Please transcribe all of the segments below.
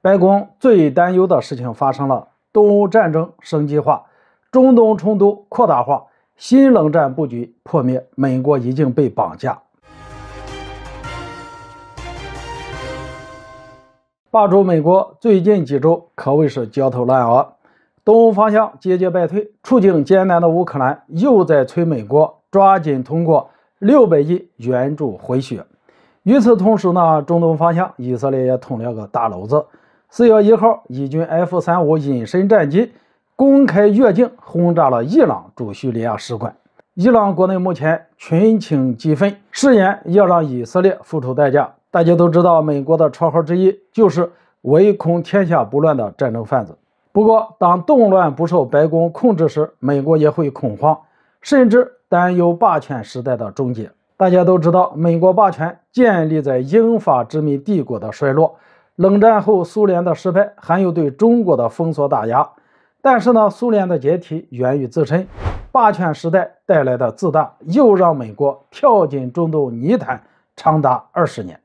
白宫最担忧的事情发生了：东欧战争升级化，中东冲突扩大化，新冷战布局破灭，美国已经被绑架。霸主美国最近几周可谓是焦头烂额，东欧方向节节败退，处境艰难的乌克兰又在催美国抓紧通过六百亿援助回血。与此同时呢，中东方向，以色列也捅了个大篓子。四月一号，以军 F 三五隐身战机公开越境轰炸了伊朗驻叙利亚使馆。伊朗国内目前群情激愤，誓言要让以色列付出代价。大家都知道，美国的绰号之一就是“唯恐天下不乱”的战争贩子。不过，当动乱不受白宫控制时，美国也会恐慌，甚至担忧霸权时代的终结。大家都知道，美国霸权建立在英法殖民帝国的衰落。冷战后，苏联的失败还有对中国的封锁打压，但是呢，苏联的解体源于自身霸权时代带来的自大，又让美国跳进中东泥潭长达二十年，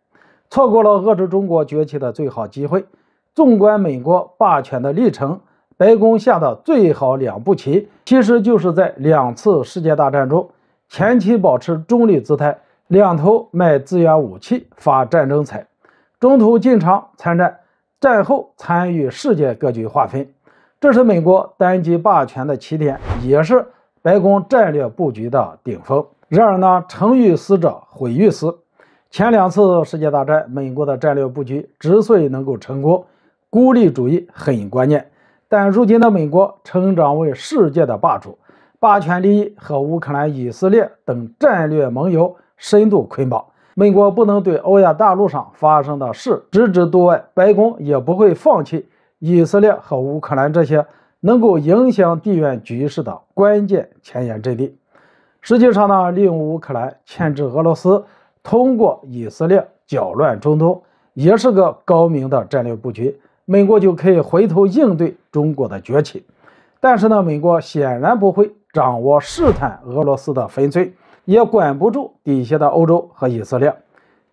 错过了遏制中国崛起的最好机会。纵观美国霸权的历程，白宫下的最好两步棋，其实就是在两次世界大战中，前期保持中立姿态，两头卖资源武器发战争财。中途进场参战，战后参与世界格局划分，这是美国单极霸权的起点，也是白宫战略布局的顶峰。然而呢，成于死者毁于斯。前两次世界大战，美国的战略布局之所以能够成功，孤立主义很关键。但如今的美国成长为世界的霸主，霸权利益和乌克兰、以色列等战略盟友深度捆绑。美国不能对欧亚大陆上发生的事置之度外，白宫也不会放弃以色列和乌克兰这些能够影响地缘局势的关键前沿阵地。实际上呢，利用乌克兰牵制俄罗斯，通过以色列搅乱中东，也是个高明的战略布局。美国就可以回头应对中国的崛起。但是呢，美国显然不会掌握试探俄罗斯的分寸。也管不住底下的欧洲和以色列，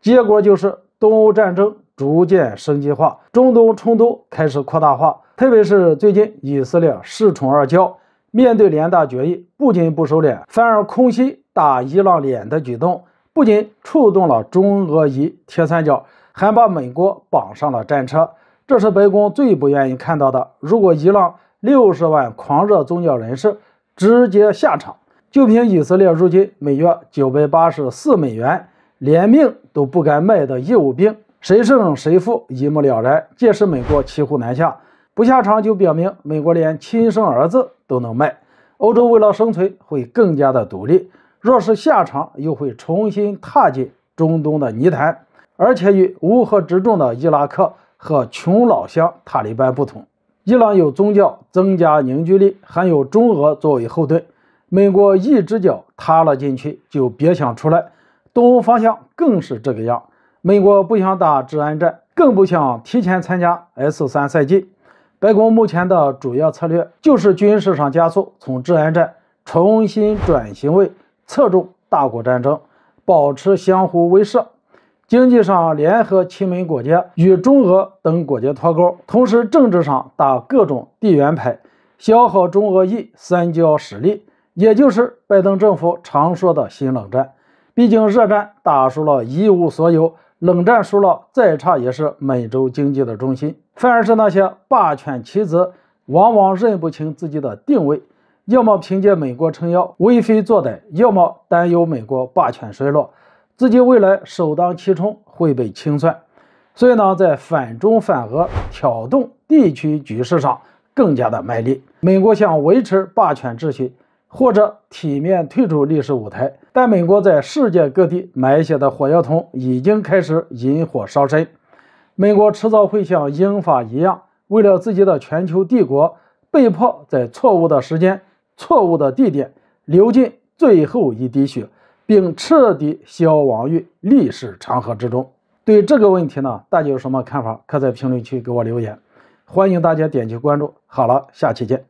结果就是东欧战争逐渐升级化，中东冲突开始扩大化。特别是最近，以色列恃宠而骄，面对联大决议不仅不收敛，反而空袭打伊朗脸的举动，不仅触动了中俄伊铁三角，还把美国绑上了战车。这是白宫最不愿意看到的。如果伊朗六十万狂热宗教人士直接下场，就凭以色列如今每月九百八十四美元，连命都不敢卖的义务兵，谁胜谁负一目了然。届时美国骑虎难下，不下场就表明美国连亲生儿子都能卖。欧洲为了生存会更加的独立，若是下场又会重新踏进中东的泥潭。而且与乌合之众的伊拉克和穷老乡塔利班不同，伊朗有宗教增加凝聚力，还有中俄作为后盾。美国一只脚踏了进去，就别想出来。东欧方向更是这个样，美国不想打治安战，更不想提前参加 S 三赛季。白宫目前的主要策略就是军事上加速从治安战重新转型为侧重大国战争，保持相互威慑；经济上联合亲美国家与中俄等国家脱钩，同时政治上打各种地缘牌，消耗中俄意，三焦实力。也就是拜登政府常说的新冷战，毕竟热战打输了一无所有，冷战输了再差也是美洲经济的中心，反而是那些霸权棋子往往认不清自己的定位，要么凭借美国撑腰为非作歹，要么担忧美国霸权衰落，自己未来首当其冲会被清算，所以呢，在反中反俄挑动地区局势上更加的卖力，美国想维持霸权秩序。或者体面退出历史舞台，但美国在世界各地埋下的火药桶已经开始引火烧身，美国迟早会像英法一样，为了自己的全球帝国，被迫在错误的时间、错误的地点流尽最后一滴血，并彻底消亡于历史长河之中。对这个问题呢，大家有什么看法？可在评论区给我留言，欢迎大家点击关注。好了，下期见。